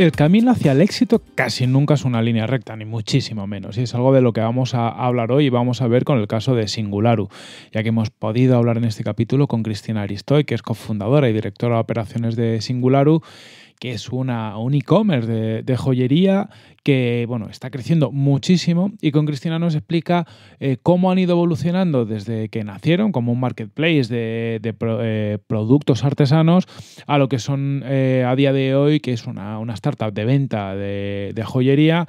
El camino hacia el éxito casi nunca es una línea recta, ni muchísimo menos. Y es algo de lo que vamos a hablar hoy y vamos a ver con el caso de Singularu, ya que hemos podido hablar en este capítulo con Cristina Aristoy, que es cofundadora y directora de operaciones de Singularu que es una, un e-commerce de, joyería que bueno, está creciendo muchísimo y con Cristina nos explica eh, cómo han ido evolucionando desde que nacieron como un marketplace de, eh, productos artesanos a lo que son eh, a día de hoy, que es una, startup de venta de, joyería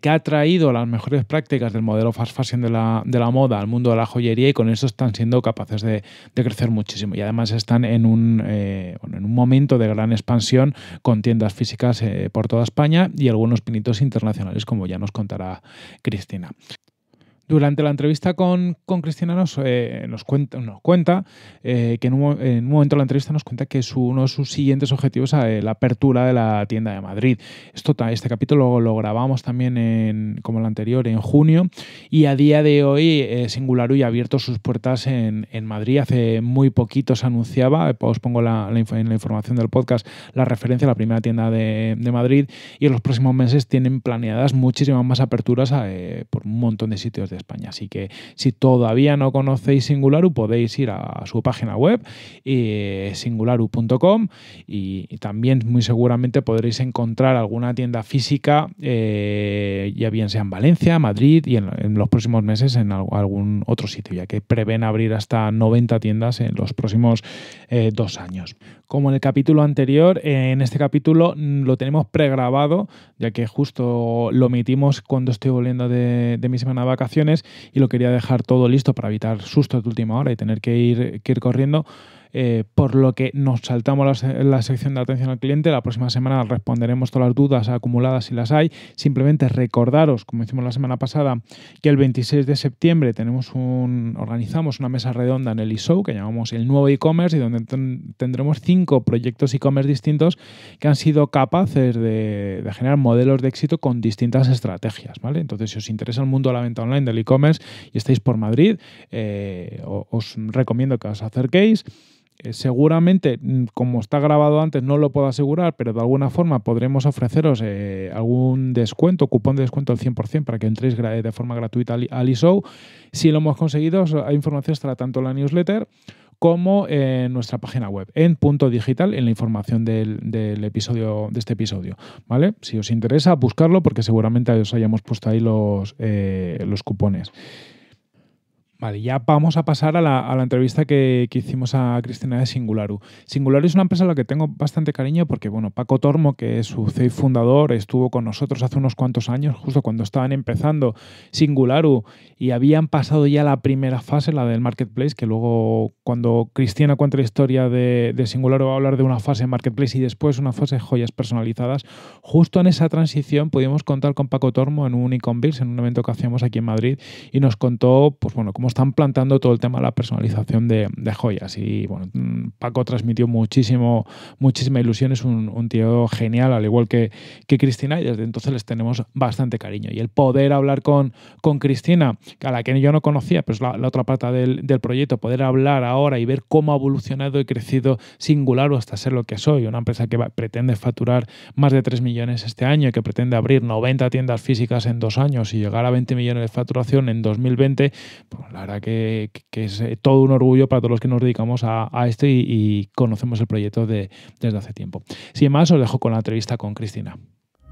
que ha traído las mejores prácticas del modelo fast fashion de la, moda al mundo de la joyería y con eso están siendo capaces de, crecer muchísimo y además están en un, en un momento de gran expansión con tiendas físicas eh, por toda España y algunos pinitos internacionales, como ya nos contará Cristina. Durante la entrevista con, con Cristina eh, nos, cuenta, nos cuenta eh, que en un, momento de la entrevista nos cuenta que uno de sus siguientes objetivos es eh, la apertura de la tienda de Madrid. Esto, este capítulo lo grabamos también en, como el anterior en junio y a día de hoy Singularu ya ha abierto sus puertas en, Madrid. Hace muy poquito se anunciaba, os pongo la, en la información del podcast la referencia a la primera tienda de, Madrid y en los próximos meses tienen planeadas muchísimas más aperturas por un montón de sitios de España. Así que si todavía no conocéis Singularu, podéis ir a su página web, eh, singularu.com, y, también muy seguramente podréis encontrar alguna tienda física, eh, ya bien sea en Valencia, Madrid y en, los próximos meses en algún otro sitio, ya que prevén abrir hasta 90 tiendas en los próximos eh, dos años. Como en el capítulo anterior, en este capítulo lo tenemos pregrabado, ya que justo lo emitimos cuando estoy volviendo de, de mi semana de vacaciones y lo quería dejar todo listo para evitar susto de última hora y tener que ir, que ir corriendo. Eh, por lo que nos saltamos la, sección de atención al cliente. La próxima semana responderemos todas las dudas acumuladas si las hay. Simplemente recordaros, como hicimos la semana pasada, que el 26 de septiembre tenemos un, organizamos una mesa redonda en el ISO que llamamos el nuevo e-commerce y donde tendremos cinco proyectos e-commerce distintos que han sido capaces de, generar modelos de éxito con distintas estrategias. ¿vale? Entonces, si os interesa el mundo de la venta online del e-commerce y estáis por Madrid, eh, os recomiendo que os acerquéis. Eh, seguramente, mm, como está grabado antes, no lo puedo asegurar, pero de alguna forma podremos ofreceros eh, algún descuento, cupón de descuento al 100% para que entréis de forma gratuita al eShow. Si lo hemos conseguido, hay información estará tanto en la newsletter como en nuestra página web, en punto digital, en la información del, episodio, de este episodio. ¿Vale? Si os interesa, buscarlo porque seguramente os hayamos puesto ahí los eh, cupones. Vale, ya vamos a pasar a la, a la entrevista que, que, hicimos a Cristina de Singularu. Singularu es una empresa a la que tengo bastante cariño porque, bueno, Paco Tormo, que es su CEO fundador, estuvo con nosotros hace unos cuantos años, justo cuando estaban empezando Singularu y habían pasado ya la primera fase, la del marketplace, que luego cuando Cristina cuenta la historia de, de Singularu va a hablar de una fase de marketplace y después una fase de joyas personalizadas. Justo en esa transición pudimos contar con Paco Tormo en un Bills, en un evento que hacíamos aquí en Madrid y nos contó, pues bueno, cómo están plantando todo el tema de la personalización de, joyas. Y bueno, Paco transmitió muchísimo, muchísima ilusión, es un, tío genial, al igual que, que Cristina, y desde entonces les tenemos bastante cariño. Y el poder hablar con, con Cristina, a la que yo no conocía, pero es la, otra parte del, proyecto, poder hablar ahora y ver cómo ha evolucionado y crecido singular o hasta ser lo que soy, una empresa que pretende facturar más de 3 millones este año, y que pretende abrir 90 tiendas físicas en dos años y llegar a 20 millones de facturación en 2020, la verdad que, es eh, todo un orgullo para todos los que nos dedicamos a, a esto y, conocemos el proyecto de, desde hace tiempo. Sin más, os dejo con la entrevista con Cristina.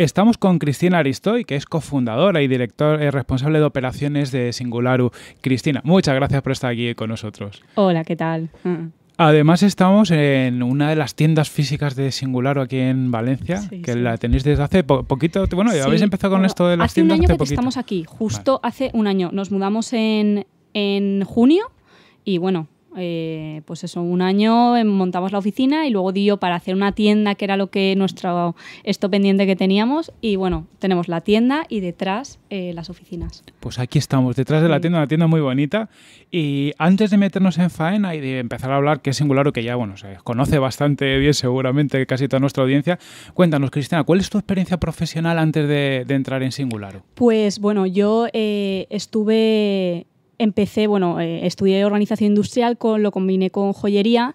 Estamos con Cristina Aristoy, que es cofundadora y director eh, responsable de operaciones de Singularu. Cristina, muchas gracias por estar aquí con nosotros. Hola, ¿qué tal? Mm. Además estamos en una de las tiendas físicas de Singularu aquí en Valencia, que la tenéis desde hace poquito. Bueno, habéis empezado con esto de las hace tiendas. Hace un año que estamos aquí, justo hace un año. Nos mudamos en, en junio y bueno, eh, pues eso, un año em, montamos la oficina y luego dio para hacer una tienda que era lo que nuestro esto pendiente que teníamos y bueno, tenemos la tienda y detrás eh, las oficinas. Pues aquí estamos, detrás de la tienda, una tienda muy bonita y antes de meternos en faena y de empezar a hablar, que es singular o que ya, bueno, se conoce bastante bien seguramente casi toda nuestra audiencia, cuéntanos Cristina, ¿cuál es tu experiencia profesional antes de, entrar en singular? Pues bueno, yo eh, estuve empecé, bueno, eh, estudié organización industrial, con, lo combiné con joyería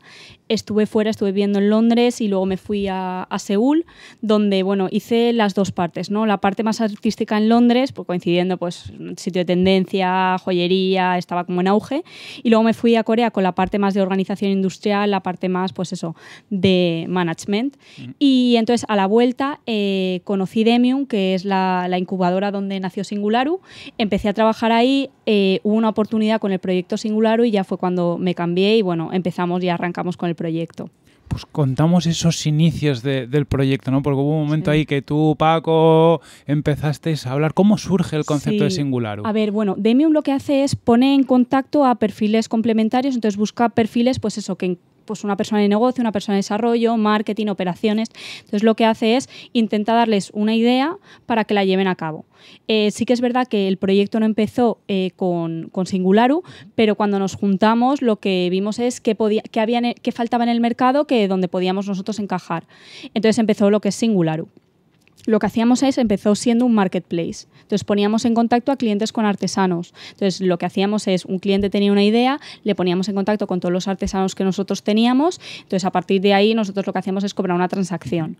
estuve fuera, estuve viviendo en Londres y luego me fui a, Seúl, donde bueno, hice las dos partes, ¿no? La parte más artística en Londres, pues coincidiendo pues sitio de tendencia, joyería, estaba como en auge, y luego me fui a Corea con la parte más de organización industrial, la parte más pues eso, de management. Mm. Y entonces a la vuelta eh, conocí Demium, que es la, incubadora donde nació Singularu, empecé a trabajar ahí, eh, hubo una oportunidad con el proyecto Singularu y ya fue cuando me cambié y bueno, empezamos y arrancamos con el proyecto. Pues contamos esos inicios del proyecto, ¿no? Porque hubo un momento ahí que tú, Paco, empezaste a hablar. ¿Cómo surge el concepto de Singular? A ver, bueno, Demium lo que hace es poner en contacto a perfiles complementarios, entonces busca perfiles, pues eso, que en pues una persona de negocio, una persona de desarrollo, marketing, operaciones. Entonces lo que hace es intentar darles una idea para que la lleven a cabo. Eh, sí que es verdad que el proyecto no empezó eh, con, con, Singularu, pero cuando nos juntamos lo que vimos es qué, podía, faltaba en el mercado que donde podíamos nosotros encajar. Entonces empezó lo que es Singularu lo que hacíamos es, empezó siendo un marketplace. Entonces poníamos en contacto a clientes con artesanos. Entonces lo que hacíamos es, un cliente tenía una idea, le poníamos en contacto con todos los artesanos que nosotros teníamos, entonces a partir de ahí nosotros lo que hacíamos es cobrar una transacción.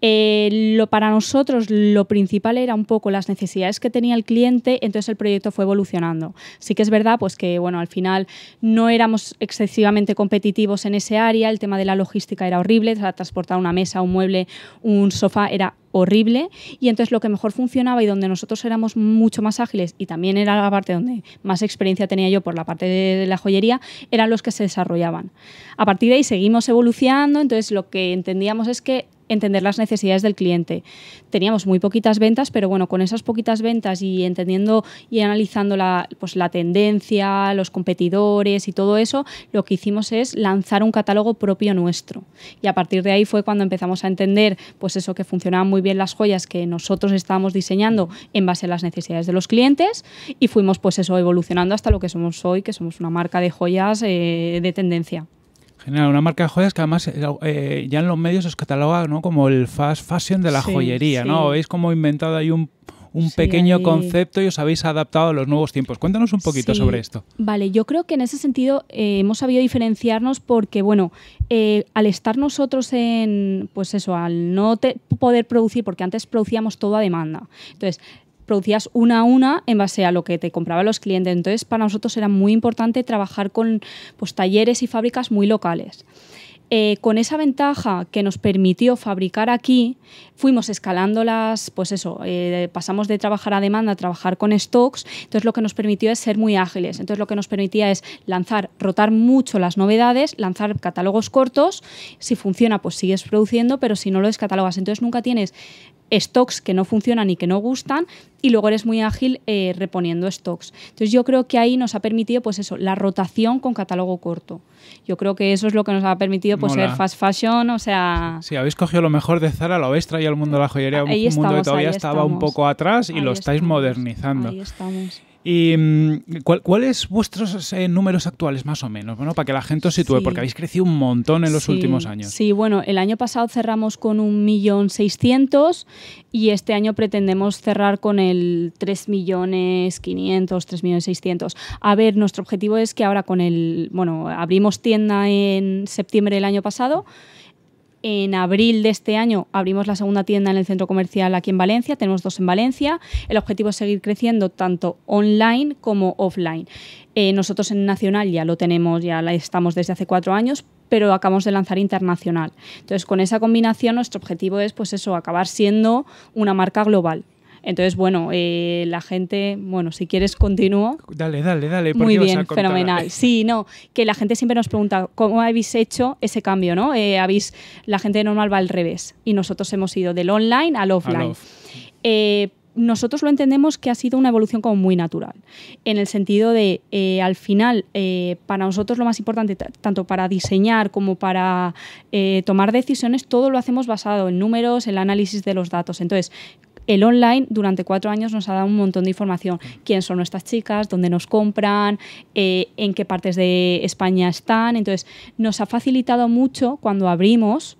Eh, lo, para nosotros lo principal era un poco las necesidades que tenía el cliente, entonces el proyecto fue evolucionando. Sí que es verdad pues que bueno, al final no éramos excesivamente competitivos en ese área, el tema de la logística era horrible, transportar una mesa, un mueble, un sofá era horrible y entonces lo que mejor funcionaba y donde nosotros éramos mucho más ágiles y también era la parte donde más experiencia tenía yo por la parte de la joyería eran los que se desarrollaban. A partir de ahí seguimos evolucionando, entonces lo que entendíamos es que entender las necesidades del cliente. Teníamos muy poquitas ventas, pero bueno, con esas poquitas ventas y entendiendo y analizando la, pues, la tendencia, los competidores y todo eso, lo que hicimos es lanzar un catálogo propio nuestro. Y a partir de ahí fue cuando empezamos a entender, pues eso, que funcionaban muy bien las joyas que nosotros estábamos diseñando en base a las necesidades de los clientes y fuimos, pues eso, evolucionando hasta lo que somos hoy, que somos una marca de joyas eh, de tendencia. Genial, una marca de joyas que además eh, eh, ya en los medios os cataloga ¿no? como el fast fashion de la joyería, ¿no? Habéis como inventado ahí un, pequeño concepto y os habéis adaptado a los nuevos tiempos. Cuéntanos un poquito sobre esto. Vale, yo creo que en ese sentido eh, hemos sabido diferenciarnos porque, bueno, al estar nosotros en, pues eso, al no poder producir, porque antes producíamos todo a demanda. Entonces, producías una a una en base a lo que te compraban los clientes. Entonces, para nosotros era muy importante trabajar con pues, talleres y fábricas muy locales. Eh, con esa ventaja que nos permitió fabricar aquí, fuimos escalando las, pues eso, eh, pasamos de trabajar a demanda a trabajar con stocks, entonces lo que nos permitió es ser muy ágiles, entonces lo que nos permitía es lanzar, rotar mucho las novedades, lanzar catálogos cortos, si funciona pues sigues produciendo, pero si no lo descatalogas, entonces nunca tienes stocks que no funcionan y que no gustan y luego eres muy ágil eh, reponiendo stocks. Entonces yo creo que ahí nos ha permitido pues eso, la rotación con catálogo corto. Yo creo que eso es lo que nos ha permitido pues, ser fast fashion, o sea... Si sí, habéis cogido lo mejor de Zara, lo habéis traído al mundo de la joyería, un mundo todavía estaba un poco atrás y lo estáis modernizando. Ahí estamos. ¿Y mm, cuáles vuestros eh, números actuales, más o menos? Bueno, para que la gente os sitúe, porque habéis crecido un montón en los últimos años. Sí, bueno, el año pasado cerramos con 1.600.000 y este año pretendemos cerrar con el 3.500.000, 3.600.000. A ver, nuestro objetivo es que ahora con el. Bueno, abrimos tienda en septiembre del año pasado en abril de este año abrimos la segunda tienda en el centro comercial aquí en Valencia, tenemos dos en Valencia. El objetivo es seguir creciendo tanto online como offline. Eh, nosotros en Nacional ya lo tenemos, ya la estamos desde hace cuatro años, pero acabamos de lanzar internacional. Entonces, con esa combinación, nuestro objetivo es, pues eso, acabar siendo una marca global. Entonces, bueno, eh, la gente, bueno, si quieres continúo. Dale, dale, dale. Muy bien, fenomenal. Sí, no, que la gente siempre nos pregunta cómo habéis hecho ese cambio, ¿no? Eh, habéis, la gente normal va al revés y nosotros hemos ido del online al offline. Eh, nosotros lo entendemos que ha sido una evolución como muy natural, en el sentido de, al final, para nosotros lo más importante, tanto para diseñar como para tomar decisiones, todo lo hacemos basado en números, en el análisis de los datos. Entonces, el online durante cuatro años nos ha dado un montón de información. ¿Quién son nuestras chicas? ¿Dónde nos compran? Eh, ¿En qué partes de España están? Entonces, nos ha facilitado mucho cuando abrimos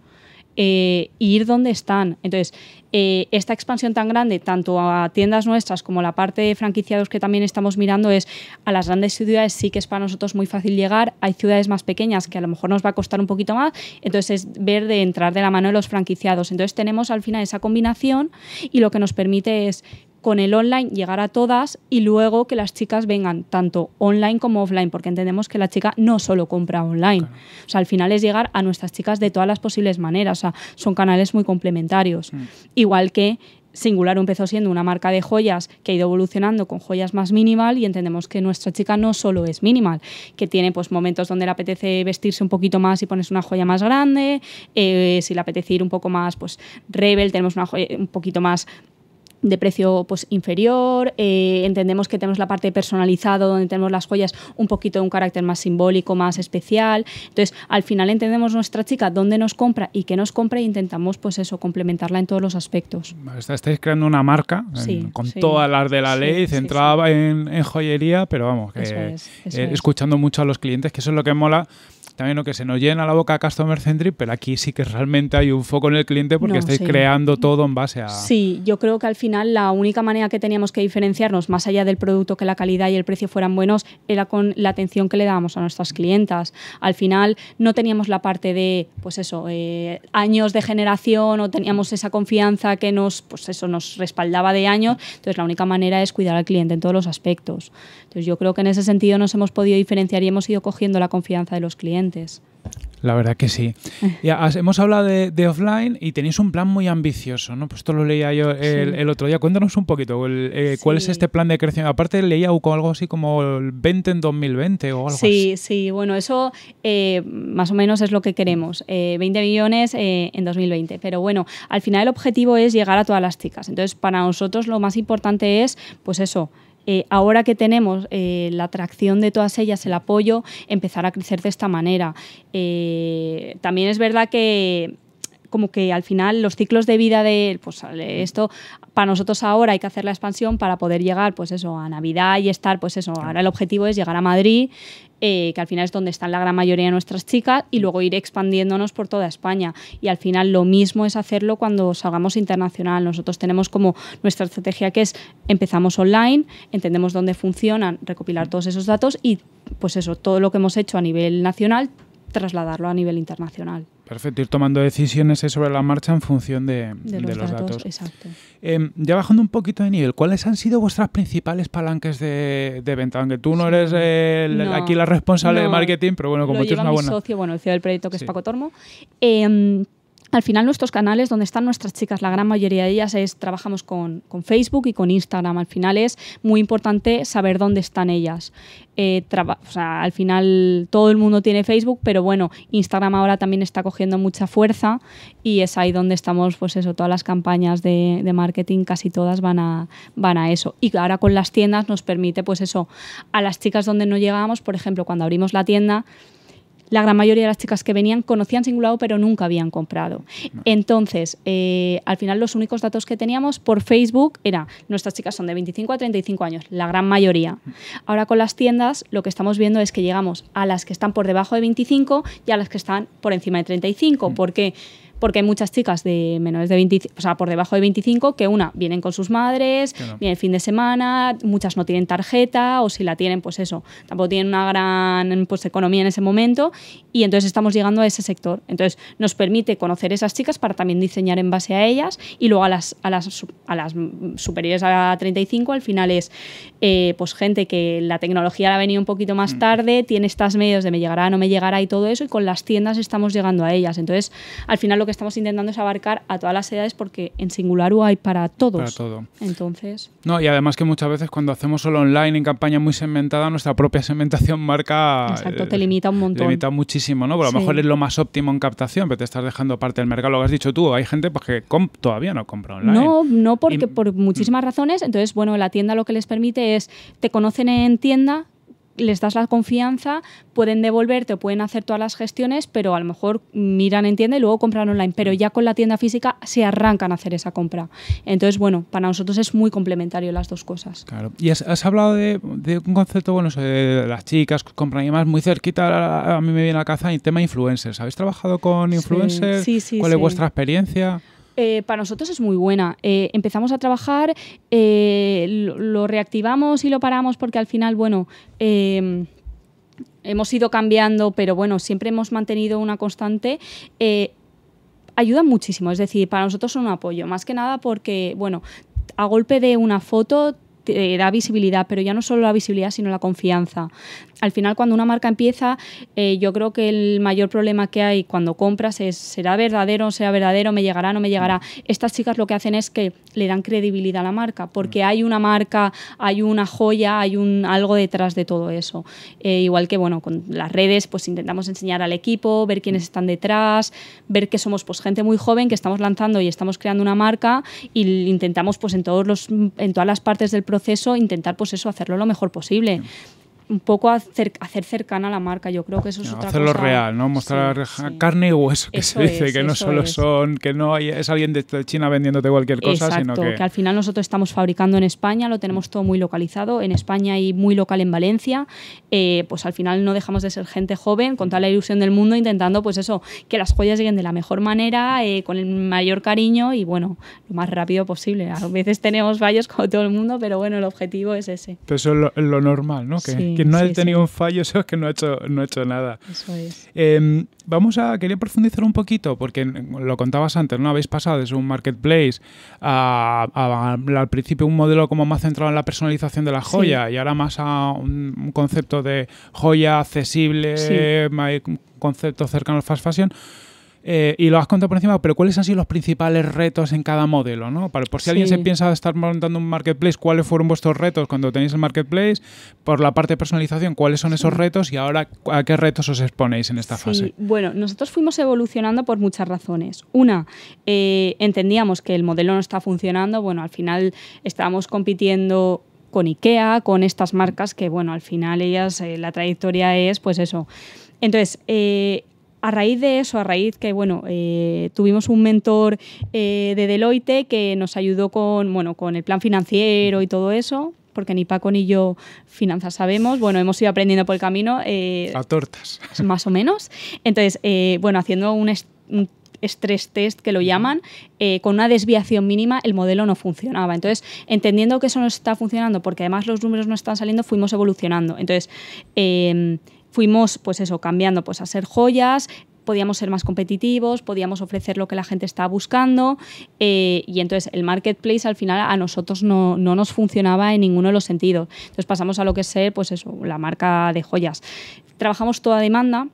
y eh, ir donde están. Entonces, eh, esta expansión tan grande, tanto a tiendas nuestras como la parte de franquiciados que también estamos mirando, es a las grandes ciudades sí que es para nosotros muy fácil llegar, hay ciudades más pequeñas que a lo mejor nos va a costar un poquito más, entonces es ver de entrar de la mano de los franquiciados. Entonces tenemos al final esa combinación y lo que nos permite es con el online llegar a todas y luego que las chicas vengan tanto online como offline, porque entendemos que la chica no solo compra online. O sea, al final es llegar a nuestras chicas de todas las posibles maneras. O sea, son canales muy complementarios. Mm. Igual que Singular empezó siendo una marca de joyas que ha ido evolucionando con joyas más minimal y entendemos que nuestra chica no solo es minimal, que tiene pues momentos donde le apetece vestirse un poquito más y pones una joya más grande, eh, si le apetece ir un poco más pues rebel, tenemos una joya un poquito más de precio pues, inferior, eh, entendemos que tenemos la parte personalizada donde tenemos las joyas un poquito de un carácter más simbólico, más especial, entonces al final entendemos nuestra chica dónde nos compra y qué nos compra e intentamos pues eso, complementarla en todos los aspectos. Estáis creando una marca con todas las de la ley, centrada en, joyería, pero vamos, eh, escuchando mucho a los clientes, que eso es lo que mola también lo que se nos llena la boca Customer Centric, pero aquí sí que realmente hay un foco en el cliente porque estáis creando todo en base a... Sí, yo creo que al final la única manera que teníamos que diferenciarnos, más allá del producto, que la calidad y el precio fueran buenos, era con la atención que le dábamos a nuestras clientas. Al final no teníamos la parte de, pues eso, eh, años de generación o teníamos esa confianza que nos, pues eso, nos respaldaba de años. Entonces la única manera es cuidar al cliente en todos los aspectos. Entonces yo creo que en ese sentido nos hemos podido diferenciar y hemos ido cogiendo la confianza de los clientes. La verdad que sí. Eh. Ya, hemos hablado de, offline y tenéis un plan muy ambicioso, ¿no? Pues esto lo leía yo el, otro día. Cuéntanos un poquito, eh, ¿cuál es este plan de crecimiento Aparte leía algo así como el 20 en 2020 o algo sí, así. Sí, sí, bueno, eso eh, más o menos es lo que queremos, 20 millones en 2020. Pero bueno, al final el objetivo es llegar a todas las chicas. Entonces, para nosotros lo más importante es, pues eso, eh, ahora que tenemos eh, la atracción de todas ellas, el apoyo, empezar a crecer de esta manera. Eh, también es verdad que como que al final los ciclos de vida de pues, esto, para nosotros ahora hay que hacer la expansión para poder llegar pues eso, a Navidad y estar, pues eso, ahora el objetivo es llegar a Madrid, eh, que al final es donde están la gran mayoría de nuestras chicas, y luego ir expandiéndonos por toda España. Y al final lo mismo es hacerlo cuando salgamos internacional. Nosotros tenemos como nuestra estrategia que es empezamos online, entendemos dónde funcionan, recopilar mm. todos esos datos y pues eso, todo lo que hemos hecho a nivel nacional, trasladarlo a nivel internacional. Perfecto, ir tomando decisiones sobre la marcha en función de, los, datos. Exacto. Em, ya bajando un poquito de nivel, ¿cuáles han sido vuestras principales palanques de, venta? Aunque tú no eres aquí la responsable de marketing, pero bueno, como tú es una buena. socio, bueno, el CEO del proyecto que es Paco Tormo. Em, al final nuestros canales donde están nuestras chicas, la gran mayoría de ellas es trabajamos con, Facebook y con Instagram. Al final es muy importante saber dónde están ellas. Eh, al final todo el mundo tiene Facebook, pero bueno, Instagram ahora también está cogiendo mucha fuerza y es ahí donde estamos, pues eso, todas las campañas de, marketing, casi todas van a, van a eso. Y ahora con las tiendas nos permite, pues eso, a las chicas donde no llegamos, por ejemplo, cuando abrimos la tienda, la gran mayoría de las chicas que venían conocían Singulado pero nunca habían comprado. Entonces, eh, al final los únicos datos que teníamos por Facebook era, nuestras chicas son de 25 a 35 años, la gran mayoría. Ahora con las tiendas lo que estamos viendo es que llegamos a las que están por debajo de 25 y a las que están por encima de 35. Mm. Porque porque hay muchas chicas de menores de 25, o sea, por debajo de 25, que una, vienen con sus madres, vienen el fin de semana, muchas no tienen tarjeta, o si la tienen, pues eso, tampoco tienen una gran pues, economía en ese momento, y entonces estamos llegando a ese sector. Entonces, nos permite conocer esas chicas para también diseñar en base a ellas, y luego a las, a las, a las superiores a 35, al final es eh, pues gente que la tecnología la ha venido un poquito más mm. tarde, tiene estas medios de me llegará, no me llegará y todo eso, y con las tiendas estamos llegando a ellas. Entonces, al final lo que estamos intentando es abarcar a todas las edades porque en Singularu hay para todos. Para todo. Entonces. No, y además que muchas veces cuando hacemos solo online en campaña muy segmentada, nuestra propia segmentación marca. Exacto, eh, te limita un montón. Te limita muchísimo, ¿no? Pero a lo mejor es lo más óptimo en captación, pero te estás dejando parte del mercado. Lo has dicho tú, hay gente pues, que todavía no compra online. No, no, porque por muchísimas mm. razones. Entonces, bueno, la tienda lo que les permite es, te conocen en tienda, les das la confianza, pueden devolverte o pueden hacer todas las gestiones, pero a lo mejor miran en tienda y luego compran online. Pero ya con la tienda física se arrancan a hacer esa compra. Entonces, bueno, para nosotros es muy complementario las dos cosas. Claro. Y has, hablado de, un concepto, bueno, de las chicas compran y más muy cerquita, a mí me viene a la caza, el tema influencers. ¿Habéis trabajado con influencers? sí, sí, ¿Cuál es vuestra experiencia? Eh, para nosotros es muy buena. Eh, empezamos a trabajar, eh, lo, reactivamos y lo paramos porque al final, bueno, em, hemos ido cambiando, pero bueno, siempre hemos mantenido una constante ayuda muchísimo. Es decir, para nosotros son un apoyo, más que nada porque, bueno, a golpe de una foto eh, da visibilidad, pero ya no solo la visibilidad, sino la confianza. Al final, cuando una marca empieza, eh, yo creo que el mayor problema que hay cuando compras es, ¿será verdadero, o será verdadero, me llegará, no me llegará? Estas chicas lo que hacen es que le dan credibilidad a la marca, porque mm. hay una marca, hay una joya, hay un algo detrás de todo eso. Eh, igual que bueno, con las redes, pues intentamos enseñar al equipo, ver quiénes mm. están detrás, ver que somos pues gente muy joven que estamos lanzando y estamos creando una marca y intentamos pues en todos los en todas las partes del proceso intentar pues eso hacerlo lo mejor posible un poco hacer, hacer cercana a la marca. Yo creo que eso es otra otra hacerlo real, ¿no? Mostrar carne y hueso, que se dice, que no solo son, que no hay, es alguien de China vendiéndote cualquier cosa, sino que... que al final nosotros estamos fabricando en España, lo tenemos todo muy localizado, en España y muy local en Valencia, eh, pues al final no dejamos de ser gente joven, con toda la ilusión del mundo, intentando pues eso, que las joyas lleguen de la mejor manera, eh, con el mayor cariño y bueno, lo más rápido posible. A veces tenemos fallos como todo el mundo, pero bueno, el objetivo es ese. eso es lo, normal, ¿no? Que no ha tenido un fallo, eso es que no ha hecho, no ha hecho nada. Eso es. Em, vamos a, quería profundizar un poquito, porque lo contabas antes, ¿no? Habéis pasado desde un marketplace al principio un modelo como más centrado en la personalización de la joya y ahora más a un, concepto de joya accesible, concepto cercano al fast fashion. Eh, y lo has contado por encima, pero ¿cuáles han sido los principales retos en cada modelo? por si alguien se piensa estar montando un marketplace, ¿cuáles fueron vuestros retos cuando tenéis el marketplace? Por la parte de personalización, ¿cuáles son esos retos y ahora a qué retos os exponéis en esta fase? Bueno, nosotros fuimos evolucionando por muchas razones. Una, eh, entendíamos que el modelo no está funcionando, bueno, al final estábamos compitiendo con IKEA, con estas marcas que, bueno, al final ellas, eh, la trayectoria es, pues eso. Entonces, a raíz de eso, a raíz que bueno, eh, tuvimos un mentor eh, de Deloitte que nos ayudó con, bueno, con el plan financiero y todo eso, porque ni Paco ni yo finanzas sabemos, bueno, hemos ido aprendiendo por el camino. Eh, a tortas. Más o menos. Entonces, bueno, haciendo un, stress test que lo llaman, con una desviación mínima el modelo no funcionaba. Entonces, entendiendo que eso no está funcionando, porque además los números no están saliendo, fuimos evolucionando. Entonces, em, fuimos, pues eso, cambiando pues a ser joyas, podíamos ser más competitivos, podíamos ofrecer lo que la gente está buscando eh, y entonces el marketplace al final a nosotros no, nos funcionaba en ninguno de los sentidos. Entonces pasamos a lo que es pues eso, la marca de joyas. Trabajamos toda demanda,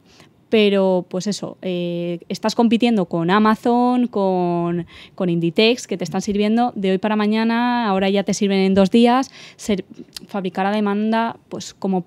pero pues eso, eh, estás compitiendo con Amazon, con, con, Inditex, que te están sirviendo de hoy para mañana, ahora ya te sirven en dos días, fabricar a demanda, pues como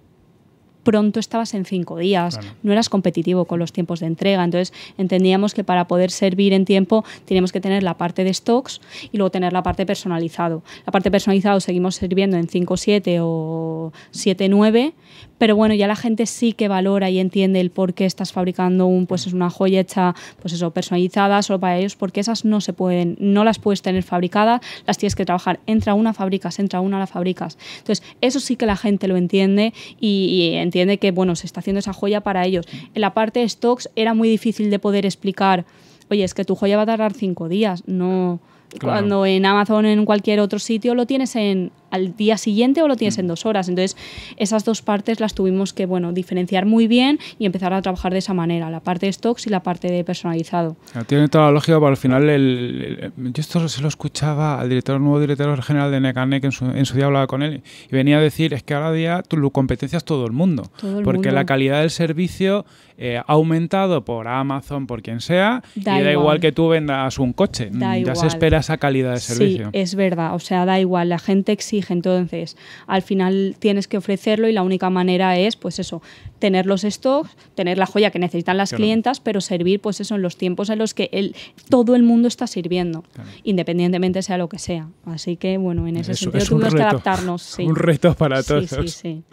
pronto estabas en cinco días, no eras competitivo con los tiempos de entrega. Entonces entendíamos que para poder servir en tiempo teníamos que tener la parte de stocks y luego tener la parte personalizado. La parte personalizado seguimos sirviendo en 5-7... o 7-9 pero bueno, ya la gente sí que valora y entiende el por qué estás fabricando un, pues es una joya hecha, pues eso, personalizada solo para ellos, porque esas no se pueden, no las puedes tener fabricadas, las tienes que trabajar. Entra una, fabricas, entra una, la fabricas. Entonces, eso sí que la gente lo entiende y, entiende que, bueno, se está haciendo esa joya para ellos. En la parte stocks era muy difícil de poder explicar, oye, es que tu joya va a tardar cinco días, no... Cuando en Amazon, en cualquier otro sitio, lo tienes en al día siguiente o lo tienes en mm. dos horas. Entonces, esas dos partes las tuvimos que bueno, diferenciar muy bien y empezar a trabajar de esa manera, la parte de stocks y la parte de personalizado. Tiene toda la lógica, pero al final el, yo esto se lo escuchaba al director, nuevo director general de Necanec, en su, en su día hablaba con él, y venía a decir, es que ahora día tú lo competencias todo el mundo, porque la calidad del servicio eh, aumentado por Amazon, por quien sea, y da igual. que tú vendas un coche, mm, ya se espera esa calidad de servicio. Sí, es verdad, o sea, da igual, la gente exige, entonces al final tienes que ofrecerlo y la única manera es, pues eso, tener los stocks, tener la joya que necesitan las clientas, pero servir, pues eso, en los tiempos en los que el, todo el mundo está sirviendo, independientemente sea lo que sea. Así que, bueno, en ese sentido tuvimos que adaptarnos. Un reto para todos. Sí, sí, sí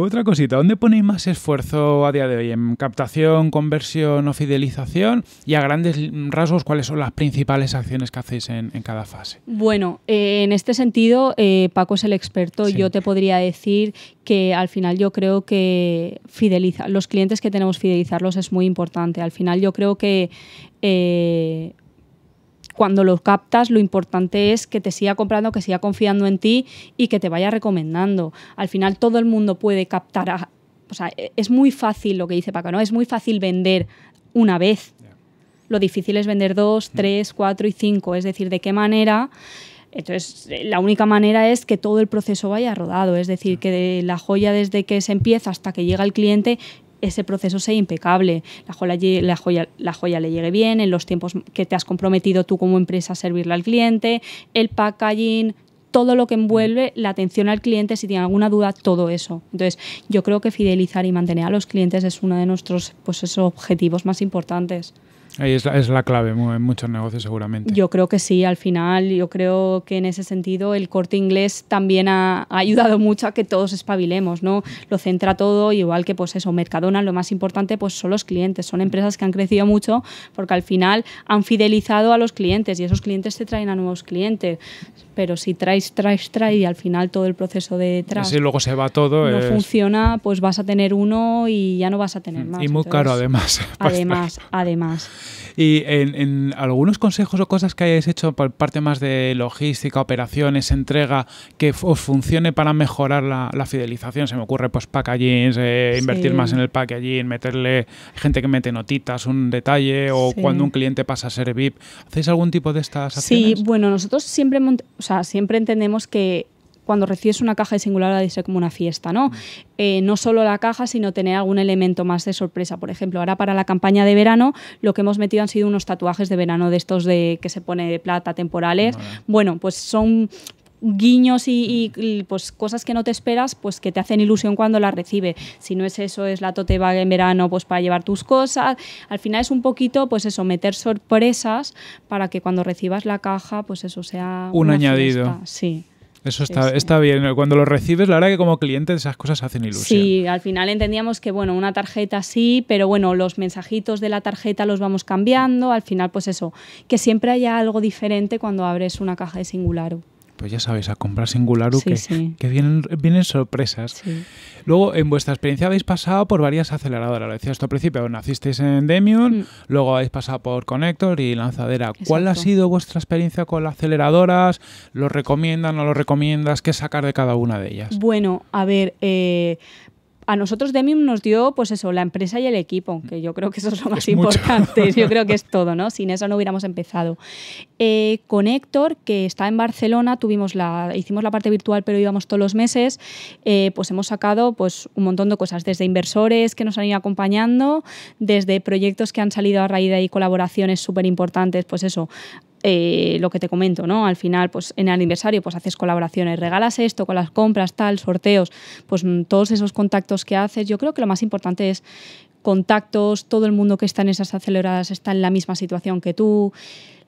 otra cosita, ¿dónde ponéis más esfuerzo a día de hoy? ¿En captación, conversión o fidelización? Y a grandes rasgos, ¿cuáles son las principales acciones que hacéis en, cada fase? Bueno, eh, en este sentido, eh, Paco es el experto. Yo te podría decir que al final yo creo que fideliza, los clientes que tenemos fidelizarlos es muy importante. Al final yo creo que eh, cuando lo captas, lo importante es que te siga comprando, que siga confiando en ti y que te vaya recomendando. Al final todo el mundo puede captar, a, sea, e, es muy fácil lo que dice Paco, ¿no? Es muy fácil vender una vez. Lo difícil es vender dos, mm. tres, cuatro y cinco. Es decir, de qué manera entonces, la única manera es que todo el proceso vaya rodado, es decir, que la joya desde que se empieza hasta que llega el cliente ese proceso sea impecable, la joya, la, la joya le llegue bien, en los tiempos que te has comprometido tú como empresa a servirle al cliente, el packaging, todo lo que envuelve la atención al cliente, si tiene alguna duda, todo eso. Entonces, yo creo que fidelizar y mantener a los clientes es uno de nuestros pues, objetivos más importantes es la, clave en muchos negocios seguramente. Yo creo que sí, al final yo creo que en ese sentido el corte inglés también ha, ayudado mucho a que todos espabilemos, ¿no? Lo centra todo, igual que pues eso, Mercadona, lo más importante pues son los clientes, son empresas que han crecido mucho porque al final han fidelizado a los clientes y esos clientes te traen a nuevos clientes pero si traes, traes, traes y al final todo el proceso de traes. luego se va todo no funciona, pues vas a tener uno y ya no vas a tener mm, más. Y muy caro además. Además, además. Y en, algunos consejos o cosas que hayáis hecho por parte más de logística, operaciones, entrega, que os funcione para mejorar la, fidelización. Se me ocurre pues packaging, eh, invertir más en el packaging, meterle gente que mete notitas, un detalle, o cuando un cliente pasa a ser VIP. ¿Hacéis algún tipo de estas acciones? Sí, bueno, nosotros siempre, siempre entendemos que cuando recibes una caja de singular la como una fiesta, ¿no? Eh, no solo la caja, sino tener algún elemento más de sorpresa. Por ejemplo, ahora para la campaña de verano, lo que hemos metido han sido unos tatuajes de verano de estos de que se pone de plata temporales. Bueno, pues son guiños y, pues cosas que no te esperas, pues que te hacen ilusión cuando la recibe. Si no es eso, es la tote bag en verano, pues para llevar tus cosas. Al final es un poquito, pues eso, meter sorpresas para que cuando recibas la caja, pues eso sea un añadido. Sí. Eso está, está bien. Cuando lo recibes, la verdad que como cliente esas cosas hacen ilusión. Sí, al final entendíamos que, bueno, una tarjeta sí, pero bueno, los mensajitos de la tarjeta los vamos cambiando. Al final, pues eso, que siempre haya algo diferente cuando abres una caja de Singularo pues ya sabéis, a comprar Singularu, que, vienen, vienen sorpresas. Luego, en vuestra experiencia habéis pasado por varias aceleradoras. Lo decía esto al principio, nacisteis en Demion, mm. luego habéis pasado por Connector y Lanzadera. ¿Cuál ha sido vuestra experiencia con las aceleradoras? ¿Lo recomiendan o no lo recomiendas? ¿Qué sacar de cada una de ellas? Bueno, a ver, eh, a nosotros Demium nos dio, pues eso, la empresa y el equipo, que yo creo que eso es lo más importante, yo creo que es todo, ¿no? Sin eso no hubiéramos empezado. Eh, con Héctor, que está en Barcelona, tuvimos la, hicimos la parte virtual, pero íbamos todos los meses, eh, pues hemos sacado pues, un montón de cosas, desde inversores que nos han ido acompañando, desde proyectos que han salido a raíz de ahí, colaboraciones súper importantes, pues eso, eh, lo que te comento, ¿no? Al final, pues en el aniversario, pues haces colaboraciones, regalas esto con las compras, tal, sorteos, pues mm, todos esos contactos que haces. Yo creo que lo más importante es contactos, todo el mundo que está en esas aceleradas está en la misma situación que tú,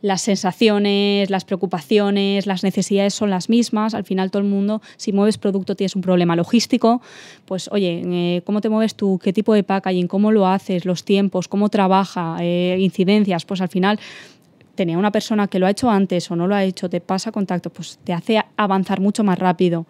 las sensaciones, las preocupaciones, las necesidades son las mismas. Al final todo el mundo, si mueves producto, tienes un problema logístico, pues oye, eh, ¿cómo te mueves tú? ¿Qué tipo de packaging? ¿Cómo lo haces? ¿Los tiempos? ¿Cómo trabaja? Eh, ¿Incidencias? Pues al final tenía una persona que lo ha hecho antes o no lo ha hecho, te pasa contacto, pues te hace avanzar mucho más rápido.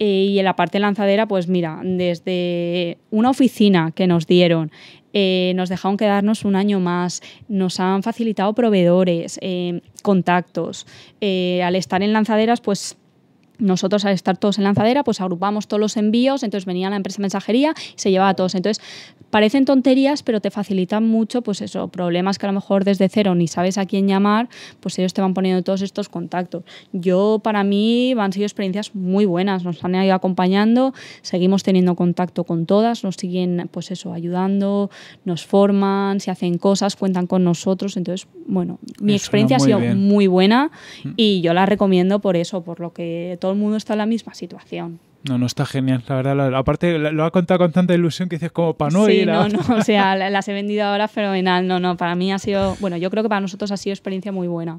Eh, y en la parte lanzadera, pues mira, desde una oficina que nos dieron, eh, nos dejaron quedarnos un año más, nos han facilitado proveedores, eh, contactos. al estar en lanzaderas, pues nosotros al estar todos en lanzadera, pues agrupamos todos los envíos, entonces venía la empresa de mensajería y se llevaba a todos. Entonces, parecen tonterías, pero te facilitan mucho, pues eso, problemas que a lo mejor desde cero ni sabes a quién llamar, pues ellos te van poniendo todos estos contactos. Yo, para mí, han sido experiencias muy buenas, nos han ido acompañando, seguimos teniendo contacto con todas, nos siguen, pues eso, ayudando, nos forman, se hacen cosas, cuentan con nosotros, entonces, bueno, mi experiencia ha sido muy buena mm. y yo la recomiendo por eso, por lo que todo el mundo está en la misma situación. No, no está genial, la verdad. Aparte, lo ha contado con tanta ilusión que dices como para no ir a... No, no, o sea, las he vendido ahora fenomenal. No, no, para mí ha sido, bueno, yo creo que para nosotros ha sido experiencia muy buena.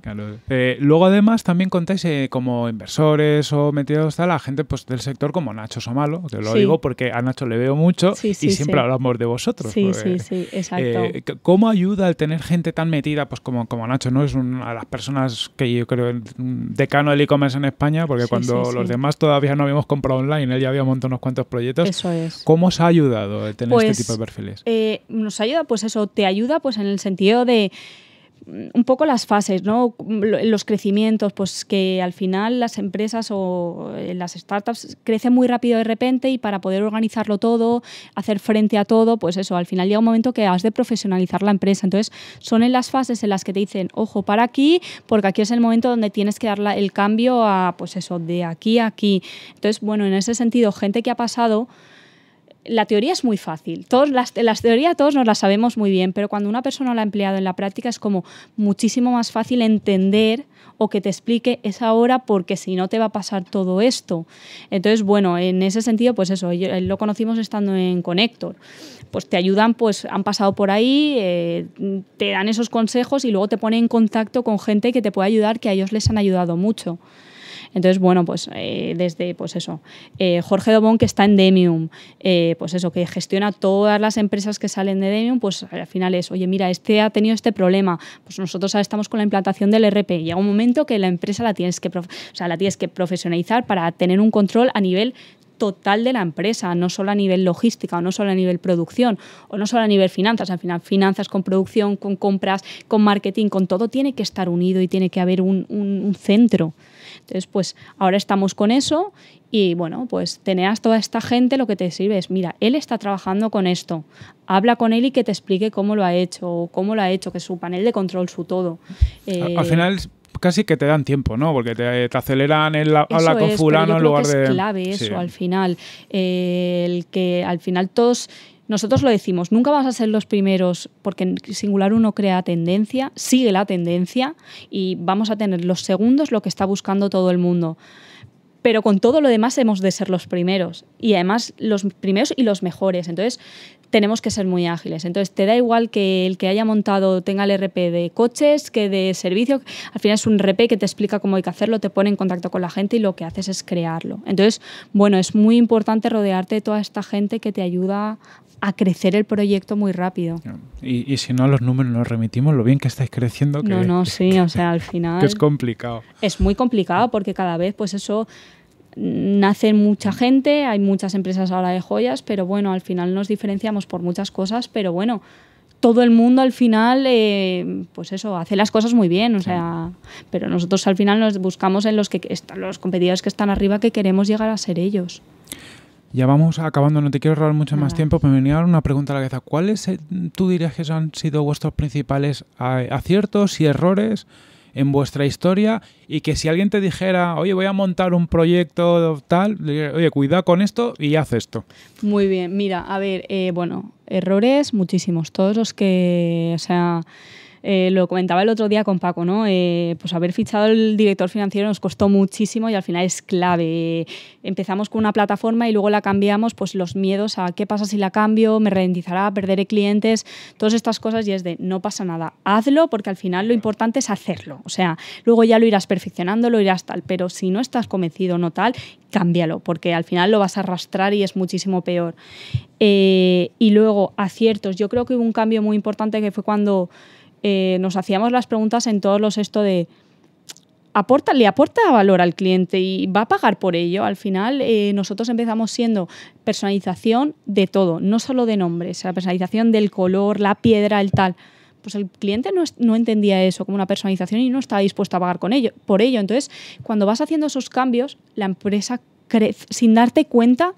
Eh, luego, además, también contáis eh, como inversores o metidos a la gente pues, del sector como Nacho Somalo, te lo digo porque a Nacho le veo mucho y siempre hablamos de vosotros. Sí, sí, sí, exacto. Eh, ¿Cómo ayuda el tener gente tan metida pues como, como Nacho? no Es una de las personas que yo creo, mm, decano del e-commerce en España, porque cuando los demás todavía no habíamos comprado online, y en él ya había montado unos cuantos proyectos. Eso es. ¿Cómo os ha ayudado tener este pues, tipo de perfiles? Eh, nos ayuda, pues eso, te ayuda pues en el sentido de un poco las fases, ¿no? los crecimientos, pues que al final las empresas o eh, las startups crecen muy rápido de repente y para poder organizarlo todo, hacer frente a todo, pues eso, al final llega un momento que has de profesionalizar la empresa. Entonces, son en las fases en las que te dicen, ojo, para aquí, porque aquí es el momento donde tienes que dar el cambio a, pues eso, de aquí a aquí. Entonces, bueno, en ese sentido, gente que ha pasado la teoría es muy fácil. Todos, las, teorías todos nos las sabemos muy bien, pero cuando una persona la ha empleado en la práctica es como muchísimo más fácil entender o que te explique esa hora porque si no te va a pasar todo esto. Entonces, bueno, en ese sentido, pues eso, eh, lo conocimos estando en Connector. Pues te ayudan, pues han pasado por ahí, eh, te dan esos consejos y luego te ponen en contacto con gente que te puede ayudar, que a ellos les han ayudado mucho. Entonces, bueno, pues eh, desde, pues eso, eh, Jorge Dobón que está en Demium, eh, pues eso, que gestiona todas las empresas que salen de Demium, pues al final es, oye, mira, este ha tenido este problema, pues nosotros estamos con la implantación del RP, llega un momento que la empresa la tienes que, o sea, la tienes que profesionalizar para tener un control a nivel total de la empresa, no solo a nivel logística, o no solo a nivel producción, o no solo a nivel finanzas, al final finanzas con producción, con compras, con marketing, con todo tiene que estar unido y tiene que haber un centro. Entonces, pues ahora estamos con eso y bueno, pues tenías toda esta gente, lo que te sirve es, mira, él está trabajando con esto, habla con él y que te explique cómo lo ha hecho, o cómo lo ha hecho, que su panel de control, su todo. al eh, final casi que te dan tiempo, ¿no? Porque te, aceleran el la habla con fulano en lugar que es clave eso al final. el que al final todos nosotros lo decimos, nunca vas a ser los primeros porque Singular uno crea tendencia, sigue la tendencia y vamos a tener los segundos lo que está buscando todo el mundo. Pero con todo lo demás hemos de ser los primeros y además los primeros y los mejores. Entonces, tenemos que ser muy ágiles. Entonces, te da igual que el que haya montado tenga el RP de coches que de servicio. Al final es un RP que te explica cómo hay que hacerlo, te pone en contacto con la gente y lo que haces es crearlo. Entonces, bueno, es muy importante rodearte de toda esta gente que te ayuda a crecer el proyecto muy rápido. Y, si no, a los números nos remitimos, lo bien que estáis creciendo. Que, no, no, sí, o sea, al final... que es complicado. Es muy complicado porque cada vez, pues eso nace mucha gente, hay muchas empresas ahora de joyas, pero bueno, al final nos diferenciamos por muchas cosas, pero bueno, todo el mundo al final, eh, pues eso, hace las cosas muy bien, o sea, pero nosotros al final nos buscamos en los, que están, los competidores que están arriba que queremos llegar a ser ellos. Ya vamos acabando, no te quiero robar mucho más tiempo, pero me venía una pregunta a la cabeza. ¿Cuáles eh, tú dirías que han sido vuestros principales eh, aciertos y errores? en vuestra historia y que si alguien te dijera, oye, voy a montar un proyecto tal, oye, cuidado con esto y haz esto. Muy bien, mira, a ver, eh, bueno, errores muchísimos, todos los que, o sea eh, lo comentaba el otro día con Paco, ¿no? Eh, pues haber fichado el director financiero nos costó muchísimo y al final es clave. Empezamos con una plataforma y luego la cambiamos, pues los miedos a qué pasa si la cambio, me ralentizará, perderé clientes, todas estas cosas y es de no pasa nada, hazlo porque al final lo importante es hacerlo. O sea, luego ya lo irás perfeccionando, lo irás tal, pero si no estás convencido, no tal, cámbialo porque al final lo vas a arrastrar y es muchísimo peor. Eh, y luego aciertos, yo creo que hubo un cambio muy importante que fue cuando eh, nos hacíamos las preguntas en todos los esto de, Aporta, le aporta valor al cliente y va a pagar por ello. Al final, eh, nosotros empezamos siendo personalización de todo, no solo de nombres, la personalización del color, la piedra, el tal. Pues el cliente no, no entendía eso como una personalización y no estaba dispuesto a pagar con ello, por ello. Entonces, cuando vas haciendo esos cambios, la empresa crece, sin darte cuenta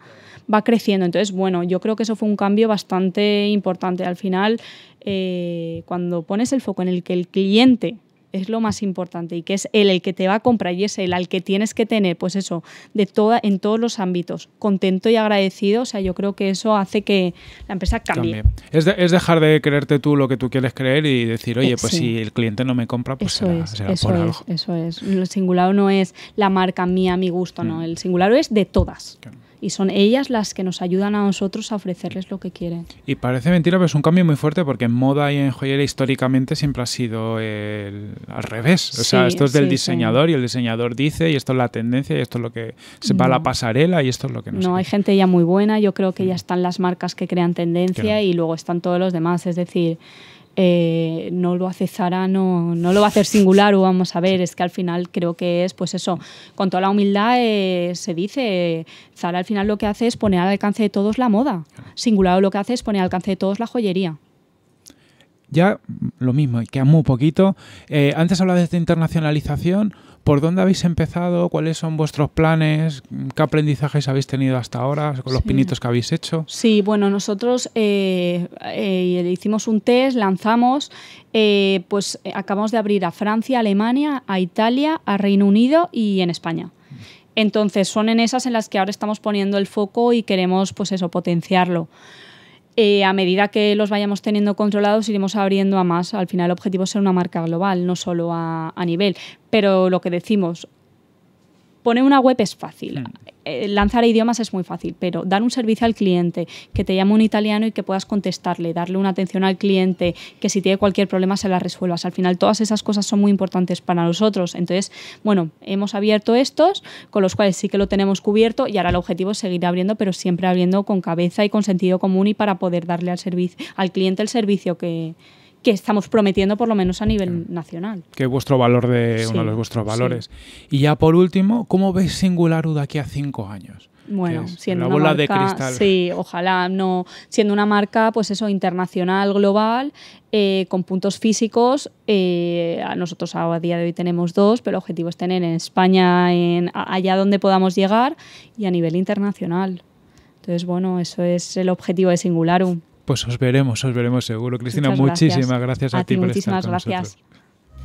va creciendo. Entonces, bueno, yo creo que eso fue un cambio bastante importante. Al final, eh, cuando pones el foco en el que el cliente es lo más importante y que es él el que te va a comprar y es él al que tienes que tener, pues eso, de toda, en todos los ámbitos, contento y agradecido, o sea, yo creo que eso hace que la empresa cambie. Es, es, dejar de creerte tú lo que tú quieres creer y decir, oye, pues si el cliente no me compra, pues eso es, eso es, Eso es, el singular no es la marca mía, mi gusto, no, mm. el singular es de todas y son ellas las que nos ayudan a nosotros a ofrecerles lo que quieren. Y parece mentira, pero es un cambio muy fuerte porque en moda y en joyería históricamente siempre ha sido al revés. O sea, esto es del diseñador y el diseñador dice y esto es la tendencia y esto es lo que se va a la pasarela y esto es lo que no. No, hay gente ya muy buena, yo creo que mm. ya están las marcas que crean tendencia y luego están todos los demás, es decir... Eh, no lo hace Zara, no, lo va a hacer singular o vamos a ver, es que al final creo que es, pues eso, con toda la humildad eh, se dice, Zara al final lo que hace es poner al alcance de todos la moda, singular lo que hace es poner al alcance de todos la joyería. Ya lo mismo, queda muy poquito. Eh, antes hablabas de internacionalización, ¿Por dónde habéis empezado? ¿Cuáles son vuestros planes? ¿Qué aprendizajes habéis tenido hasta ahora con los pinitos que habéis hecho? Sí, bueno, nosotros eh, eh, hicimos un test, lanzamos, eh, pues acabamos de abrir a Francia, Alemania, a Italia, a Reino Unido y en España. Entonces son en esas en las que ahora estamos poniendo el foco y queremos pues eso, potenciarlo. Eh, a medida que los vayamos teniendo controlados, iremos abriendo a más. Al final, el objetivo es ser una marca global, no solo a, a nivel. Pero lo que decimos, Poner una web es fácil. Hmm. Eh, lanzar idiomas es muy fácil, pero dar un servicio al cliente, que te llame un italiano y que puedas contestarle, darle una atención al cliente, que si tiene cualquier problema se la resuelvas. Al final todas esas cosas son muy importantes para nosotros. Entonces, bueno, hemos abierto estos, con los cuales sí que lo tenemos cubierto y ahora el objetivo es seguir abriendo, pero siempre abriendo con cabeza y con sentido común y para poder darle al, al cliente el servicio que, que estamos prometiendo por lo menos a nivel nacional. Que es vuestro valor de uno de vuestros valores. Y ya por último, ¿cómo ves Singularu de aquí a cinco años? Bueno, siendo una bola marca, de cristal. sí, ojalá no, siendo una marca, pues eso, internacional, global, eh, con puntos físicos. Eh, nosotros a día de hoy tenemos dos, pero el objetivo es tener en España, en allá donde podamos llegar y a nivel internacional. Entonces, bueno, eso es el objetivo de Singularu. Pues os veremos, os veremos seguro. Cristina, muchísimas gracias, a, ti por estar con gracias.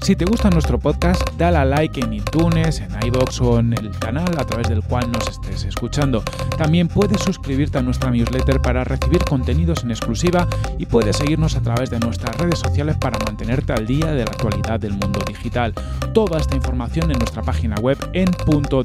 Si te gusta nuestro podcast, dale a like en iTunes, en iBox o en el canal a través del cual nos estés escuchando. También puedes suscribirte a nuestra newsletter para recibir contenidos en exclusiva y puedes seguirnos a través de nuestras redes sociales para mantenerte al día de la actualidad del mundo digital. Toda esta información en nuestra página web en punto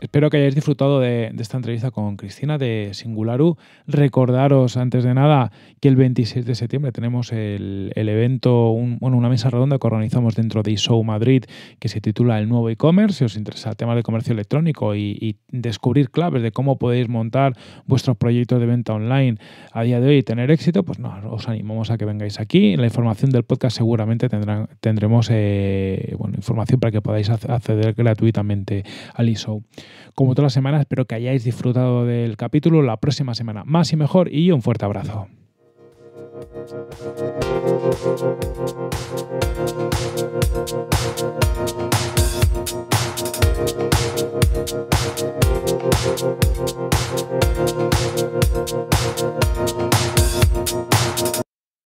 Espero que hayáis disfrutado de, esta entrevista con Cristina de Singularu. Recordaros, antes de nada, que el 26 de septiembre tenemos el, evento, bueno, una mesa redonda que organizamos dentro de ISO Madrid que se titula El nuevo e-commerce. Si os interesa el tema de comercio electrónico y, descubrir claves de cómo podéis montar vuestros proyectos de venta online a día de hoy y tener éxito, pues no, os animamos a que vengáis aquí. En la información del podcast seguramente tendrán, tendremos eh, información para que podáis acceder gratuitamente al ISO como todas las semanas, espero que hayáis disfrutado del capítulo. La próxima semana más y mejor y un fuerte abrazo.